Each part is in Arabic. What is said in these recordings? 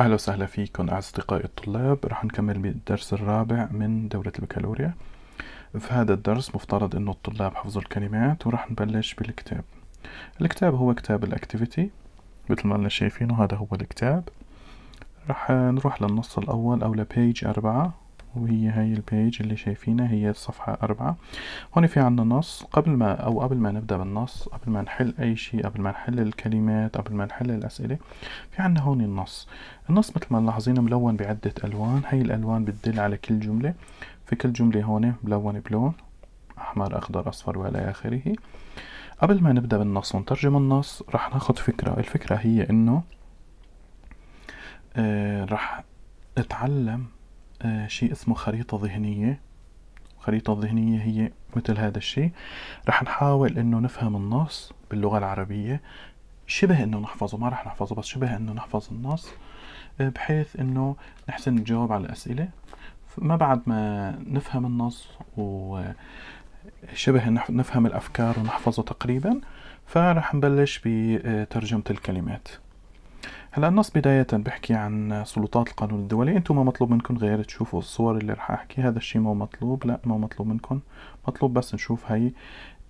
أهلا وسهلا فيكم أصدقائي الطلاب رح نكمل بالدرس الرابع من دورة البكالوريا في هذا الدرس مفترض أنه الطلاب حفظوا الكلمات ورح نبلش بالكتاب الكتاب هو كتاب الأكتيفيتي مثل ما شايفينه هذا هو الكتاب رح نروح للنص الأول أو لبيج أربعة وهي هاي البيج اللي شايفينها هي الصفحة أربعة هون في عنا نص قبل ما أو قبل ما نبدأ بالنص قبل ما نحل أي شيء قبل ما نحل الكلمات قبل ما نحل الأسئلة في عنا هون النص النص مثل ما ملاحظين ملون بعدة ألوان هاي الألوان بتدل على كل جملة في كل جملة هون ملون بلون أحمر أخضر أصفر وإلى آخره قبل ما نبدأ بالنص ونترجم النص رح ناخد فكرة الفكرة هي إنه آه رح أتعلم آه، شيء اسمه خريطة ذهنية الخريطة الذهنية هي مثل هذا الشيء رح نحاول انه نفهم النص باللغة العربية شبه انه نحفظه ما رح نحفظه بس شبه انه نحفظ النص آه، بحيث انه نحسن نجاوب على الاسئلة ما بعد ما نفهم النص وشبه آه، نفهم الافكار ونحفظه تقريبا فرح نبلش بترجمة الكلمات هلا النص بداية بحكي عن سلطات القانون الدولي انتم ما مطلوب منكم غير تشوفوا الصور اللي رح احكي هذا الشيء مو مطلوب لا مو مطلوب منكم مطلوب بس نشوف هاي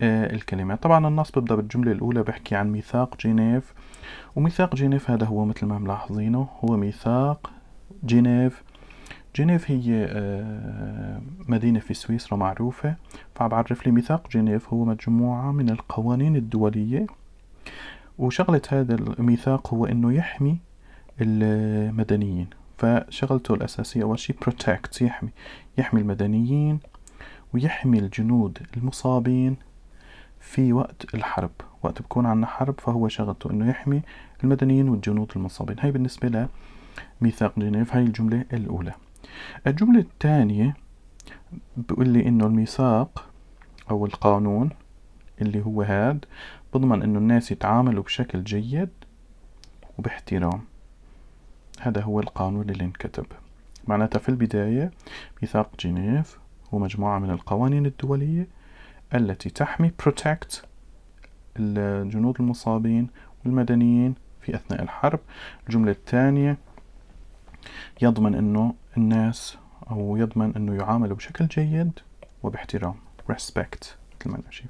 آه، الكلمات طبعا النص ببدأ بالجملة الأولى بحكي عن ميثاق جنيف وميثاق جنيف هذا هو مثل ما ملاحظينه هو ميثاق جنيف جنيف هي آه، مدينة في سويسرا معروفة فعم لي ميثاق جنيف هو مجموعة من القوانين الدولية وشغلة هذا الميثاق هو انه يحمي المدنيين فشغلته الأساسية أول شيء protect يحمي يحمي المدنيين ويحمي الجنود المصابين في وقت الحرب وقت بكون عنا حرب فهو شغلته انه يحمي المدنيين والجنود المصابين هاي بالنسبة لميثاق جنيف هاي الجملة الأولى الجملة الثانية بيقول لي انه الميثاق او القانون اللي هو هاد بضمن انه الناس يتعاملوا بشكل جيد وباحترام هذا هو القانون اللي انكتب معناتها في البداية ميثاق جنيف هو مجموعة من القوانين الدولية التي تحمي protect الجنود المصابين والمدنيين في أثناء الحرب الجملة الثانية يضمن أنه الناس أو يضمن أنه يعاملوا بشكل جيد وباحترام respect مثل ما ماشي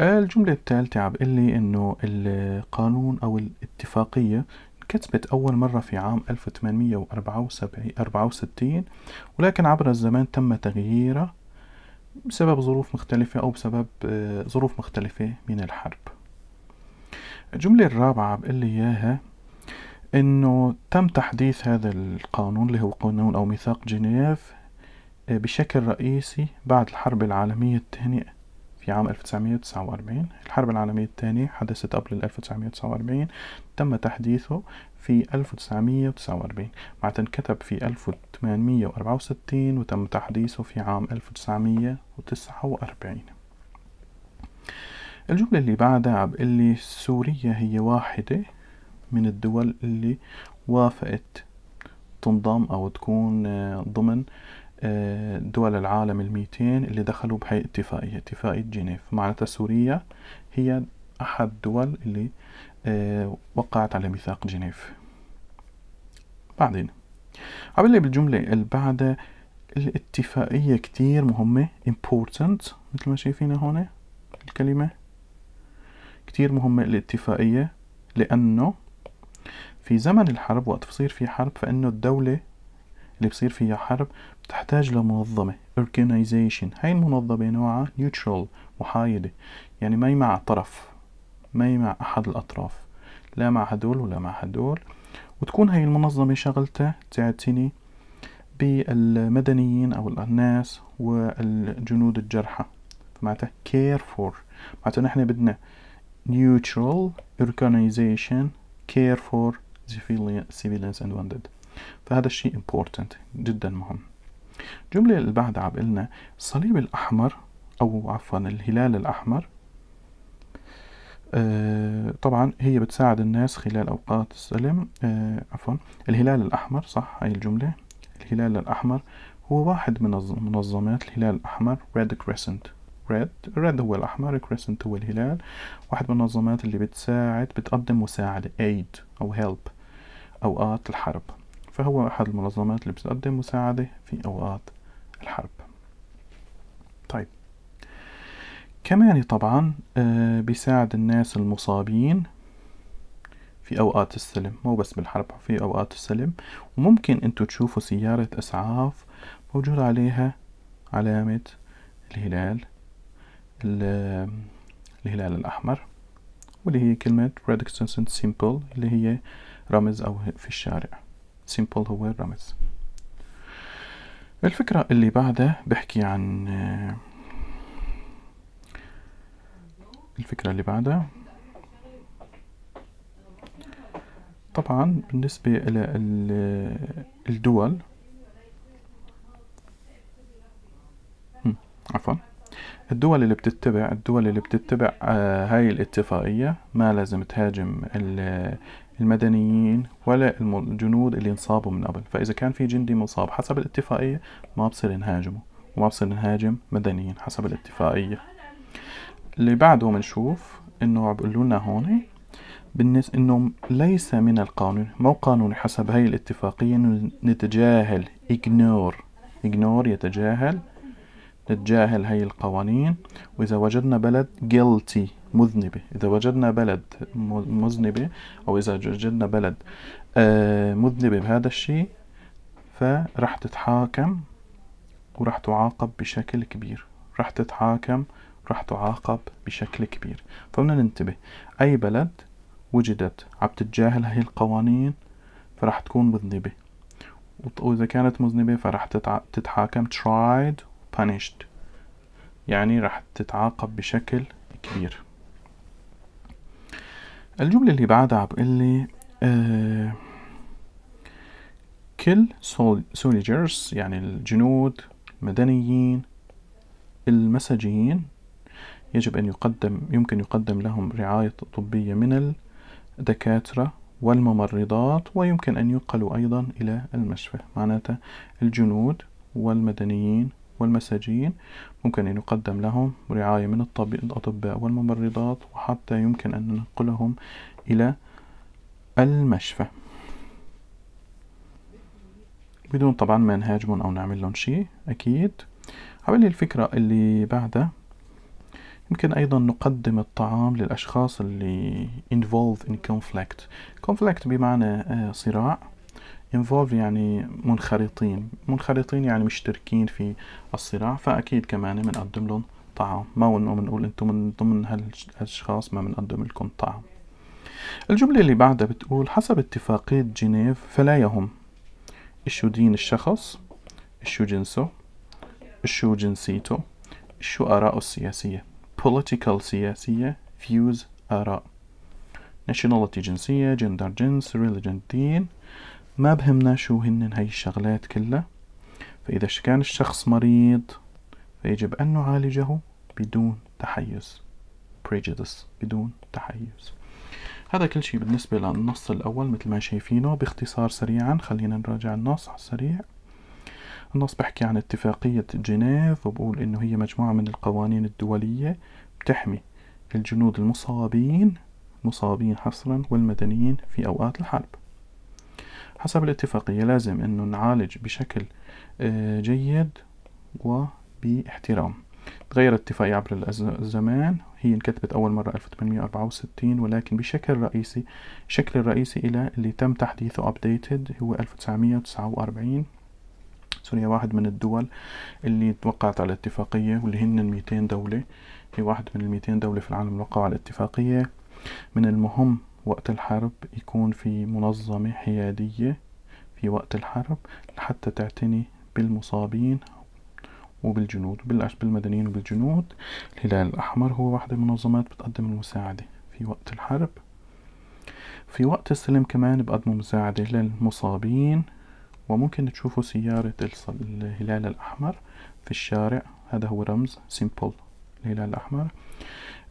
آه، الجملة الثالثة عم لي إنه القانون أو الاتفاقية كتبت أول مرة في عام 1864 ولكن عبر الزمان تم تغييرها بسبب ظروف مختلفة أو بسبب آه، ظروف مختلفة من الحرب الجملة الرابعة عم لي إياها إنه تم تحديث هذا القانون اللي هو قانون أو ميثاق جنيف آه، بشكل رئيسي بعد الحرب العالمية الثانية في عام 1949 الحرب العالمية الثانية حدثت قبل 1949 تم تحديثه في 1949 أن كتب في 1864 وتم تحديثه في عام 1949 الجملة اللي بعدها عم لي سوريا هي واحدة من الدول اللي وافقت تنضم أو تكون آه، ضمن آه، دول العالم الميتين اللي دخلوا بهي اتفاقية اتفاقية جنيف معناتها سوريا هي أحد الدول اللي آه، وقعت على ميثاق جنيف بعدين عبالي بالجملة اللي بعدها الاتفاقية كتير مهمة important مثل ما شايفين هون الكلمة كتير مهمة الاتفاقية لأنه في زمن الحرب وقت بصير في حرب فإنه الدولة اللي بصير فيها حرب بتحتاج لمنظمة organization هاي المنظمة نوعها neutral محايدة يعني ما مع طرف ما مع أحد الأطراف لا مع هدول ولا مع هدول وتكون هاي المنظمة شغلتها تعتني بالمدنيين أو الناس والجنود الجرحى معناتها care for معناتها نحن بدنا neutral organization care for civilians and wounded فهذا الشيء important جدا مهم الجملة اللي بعدها عبقلنا الصليب الأحمر أو عفوا الهلال الأحمر آه طبعا هي بتساعد الناس خلال أوقات السلم آه عفوا الهلال الأحمر صح هاي الجملة الهلال الأحمر هو واحد من منظمات الهلال الأحمر Red Crescent Red Red هو الأحمر Crescent هو الهلال واحد من المنظمات اللي بتساعد بتقدم مساعدة Aid أو Help أوقات الحرب فهو أحد المنظمات اللي بتقدم مساعدة في أوقات الحرب طيب كمان طبعا آه، بيساعد الناس المصابين في أوقات السلم مو بس بالحرب في أوقات السلم وممكن أنتوا تشوفوا سيارة إسعاف موجود عليها علامة الهلال الهلال الأحمر واللي هي كلمة Red Extension Simple اللي هي رمز أو في الشارع simple هو الرمز الفكرة اللي بعدها بحكي عن الفكرة اللي بعدها طبعا بالنسبة إلى الدول عفوا الدول اللي بتتبع الدول اللي بتتبع آه، هاي الاتفاقية ما لازم تهاجم المدنيين ولا الجنود اللي انصابوا من قبل فإذا كان في جندي مصاب حسب الاتفاقية ما بصير نهاجمه وما بصير نهاجم مدنيين حسب الاتفاقية اللي بعده بنشوف انه عم بقول لنا هون بالنس انه ليس من القانون مو قانوني حسب هاي الاتفاقية انه نتجاهل اجنور اجنور يتجاهل نتجاهل هاي القوانين واذا وجدنا بلد guilty مذنبة إذا وجدنا بلد مذنبة أو إذا وجدنا بلد آه، مذنبة بهذا الشيء فرح تتحاكم ورح تعاقب بشكل كبير رح تتحاكم رح تعاقب بشكل كبير فبدنا ننتبه أي بلد وجدت عم تتجاهل هي القوانين فرح تكون مذنبة وإذا كانت مذنبة فرح تتحاكم tried punished يعني رح تتعاقب بشكل كبير الجملة اللي بعدها عم بقول لي كل آه، سوليجرز يعني الجنود المدنيين المساجين يجب أن يقدم يمكن يقدم لهم رعاية طبية من الدكاترة والممرضات ويمكن أن ينقلوا أيضا إلى المشفى معناتها الجنود والمدنيين والمساجين ممكن أن يقدم لهم رعاية من الأطباء والممرضات وحتى يمكن أن ننقلهم إلى المشفى بدون طبعا ما نهاجمهم أو نعمل لهم شيء أكيد عمل الفكرة اللي بعدها يمكن أيضا نقدم الطعام للأشخاص اللي involved in conflict conflict بمعنى آه، صراع involved يعني منخرطين منخرطين يعني مشتركين في الصراع فأكيد كمان بنقدم لهم طعام ما إنه بنقول أنتم من ضمن هالأشخاص ما بنقدم لكم طعام الجملة اللي بعدها بتقول حسب اتفاقية جنيف فلا يهم شو دين الشخص شو جنسه شو جنسيته شو آراءه السياسية political سياسية views آراء nationality جنسية gender جنس religion دين ما بهمنا شو هن هاي الشغلات كلها فإذا كان الشخص مريض فيجب أن نعالجه بدون تحيز prejudice بدون تحيز هذا كل شيء بالنسبة للنص الأول مثل ما شايفينه باختصار سريعا خلينا نراجع النص على السريع النص بحكي عن اتفاقية جنيف وبقول إنه هي مجموعة من القوانين الدولية بتحمي الجنود المصابين مصابين حصرا والمدنيين في أوقات الحرب حسب الاتفاقية لازم انه نعالج بشكل آه، جيد وباحترام تغير اتفاقية عبر الزمان هي انكتبت أول مرة 1864 ولكن بشكل رئيسي الشكل الرئيسي إلى اللي تم تحديثه أبديتد هو 1949 سوريا واحد من الدول اللي توقعت على الاتفاقية واللي هن 200 دولة هي واحد من ال 200 دولة في العالم اللي وقعوا على الاتفاقية من المهم وقت الحرب يكون في منظمة حيادية في وقت الحرب لحتى تعتني بالمصابين وبالجنود بالمدنيين وبالجنود الهلال الأحمر هو واحدة من المنظمات بتقدم المساعدة في وقت الحرب في وقت السلم كمان بقدموا مساعدة للمصابين وممكن تشوفوا سيارة الهلال الأحمر في الشارع هذا هو رمز سيمبل الهلال الأحمر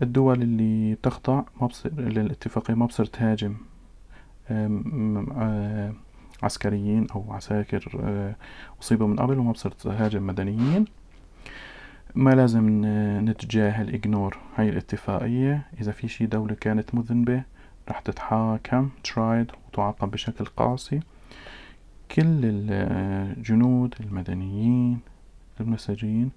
الدول اللي تخضع ما بصير للاتفاقية ما بصير تهاجم آه، عسكريين أو عساكر آه، أصيبوا من قبل وما بصير تهاجم مدنيين ما لازم نتجاهل إجنور هاي الاتفاقية إذا في شي دولة كانت مذنبة رح تتحاكم ترايد وتعاقب بشكل قاسي كل الجنود آه، المدنيين المساجين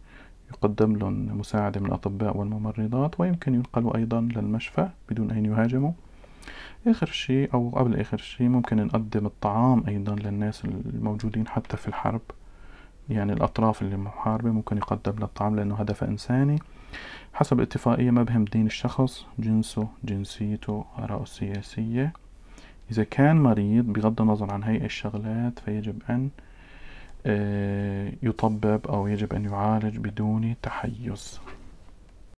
يقدم لهم مساعدة من الأطباء والممرضات ويمكن ينقلوا أيضا للمشفى بدون أن يهاجموا آخر شيء أو قبل آخر شيء ممكن نقدم الطعام أيضا للناس الموجودين حتى في الحرب يعني الأطراف اللي محاربة ممكن يقدم للطعام لأنه هدف إنساني حسب اتفاقية ما بهم دين الشخص جنسه جنسيته آراءه السياسية إذا كان مريض بغض النظر عن هاي الشغلات فيجب أن آه، يطبب أو يجب أن يعالج بدون تحيز